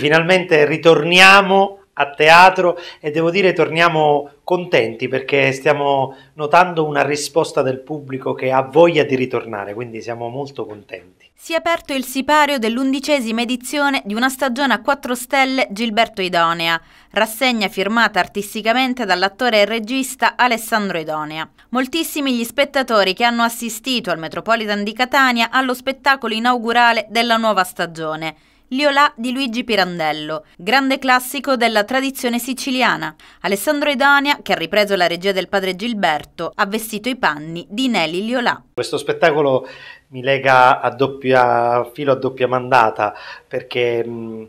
Finalmente ritorniamo a teatro e devo dire torniamo contenti perché stiamo notando una risposta del pubblico che ha voglia di ritornare, quindi siamo molto contenti. Si è aperto il sipario dell'undicesima edizione di una stagione a quattro stelle Gilberto Idonea, rassegna firmata artisticamente dall'attore e regista Alessandro Idonea. Moltissimi gli spettatori che hanno assistito al Metropolitan di Catania allo spettacolo inaugurale della nuova stagione Liolà di Luigi Pirandello, grande classico della tradizione siciliana. Alessandro Edania, che ha ripreso la regia del padre Gilberto, ha vestito i panni di Nelly Liolà. Questo spettacolo mi lega a doppia filo a doppia mandata perché, mm,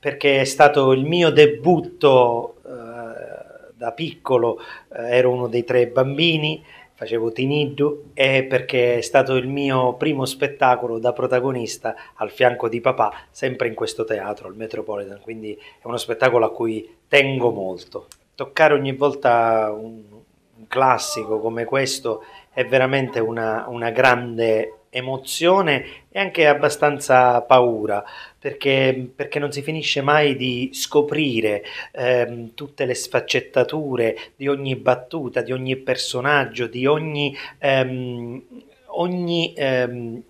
perché è stato il mio debutto eh, da piccolo, eh, ero uno dei tre bambini facevo Tiniddu e perché è stato il mio primo spettacolo da protagonista al fianco di papà, sempre in questo teatro, il Metropolitan, quindi è uno spettacolo a cui tengo molto. Toccare ogni volta un, un classico come questo è veramente una, una grande emozione e anche abbastanza paura, perché, perché non si finisce mai di scoprire eh, tutte le sfaccettature di ogni battuta, di ogni personaggio, di ogni, ehm, ogni ehm,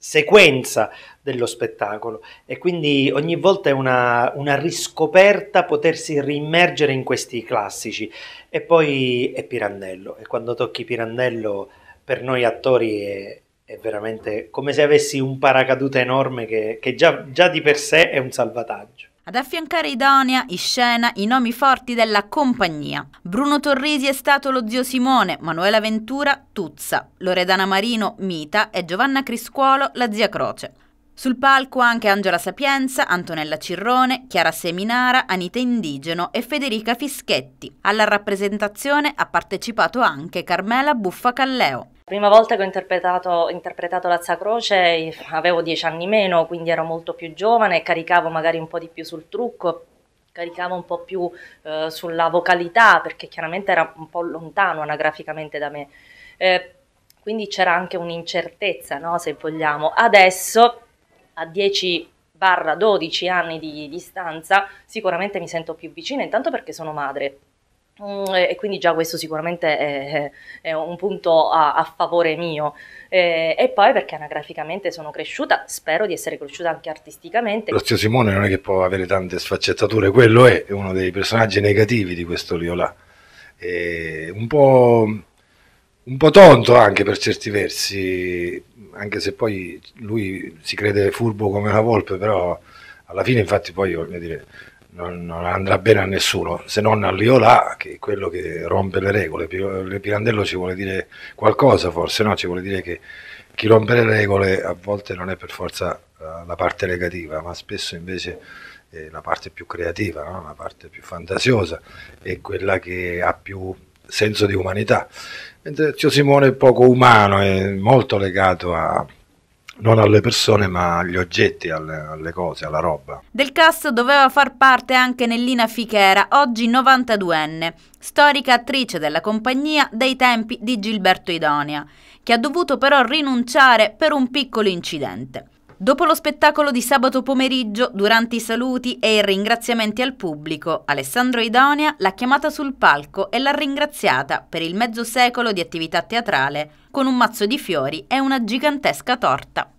sequenza dello spettacolo e quindi ogni volta è una, una, riscoperta potersi rimergere in questi classici e poi è Pirandello e quando tocchi Pirandello per noi attori è, è veramente come se avessi un paracadute enorme che, che già, già di per sé è un salvataggio. Ad affiancare idonea in scena i nomi forti della compagnia. Bruno Torrisi è stato lo zio Simone, Manuela Ventura Tuzza, Loredana Marino Mita e Giovanna Criscuolo la zia Croce. Sul palco anche Angela Sapienza, Antonella Cirrone, Chiara Seminara, Anita Indigeno e Federica Fischetti. Alla rappresentazione ha partecipato anche Carmela Buffa Calleo prima volta che ho interpretato, interpretato Lazza Croce eh, avevo dieci anni meno, quindi ero molto più giovane, caricavo magari un po' di più sul trucco, caricavo un po' più eh, sulla vocalità, perché chiaramente era un po' lontano anagraficamente da me. Eh, quindi c'era anche un'incertezza, no? se vogliamo. Adesso, a 10 12 anni di distanza, sicuramente mi sento più vicina, intanto perché sono madre, Mm, e quindi già questo sicuramente è, è un punto a, a favore mio. E, e poi perché anagraficamente sono cresciuta, spero di essere cresciuta anche artisticamente. Lo zio Simone non è che può avere tante sfaccettature, quello è uno dei personaggi negativi di questo Liolà. È un po', un po' tonto anche per certi versi, anche se poi lui si crede furbo come una volpe, però alla fine infatti poi voglio dire non, non, andrà bene a nessuno, se non a Liolà, che è quello che rompe le regole. Le Pirandello ci vuole dire qualcosa forse, no? Ci vuole dire che chi rompe le regole a volte non è per forza eh, la parte negativa, ma spesso invece è la parte più creativa, no? la parte più fantasiosa, è quella che ha più senso di umanità. Mentre Zio Simone è poco umano, è molto legato a non alle persone ma agli oggetti, alle, alle, cose, alla roba. Del cast doveva far parte anche Nellina Fichera, oggi 92enne, storica attrice della compagnia dei tempi di Gilberto Idonia, che ha dovuto però rinunciare per un piccolo incidente. Dopo lo spettacolo di sabato pomeriggio, durante i saluti e i ringraziamenti al pubblico, Alessandro Idonea l'ha chiamata sul palco e l'ha ringraziata per il mezzo secolo di attività teatrale con un mazzo di fiori e una gigantesca torta.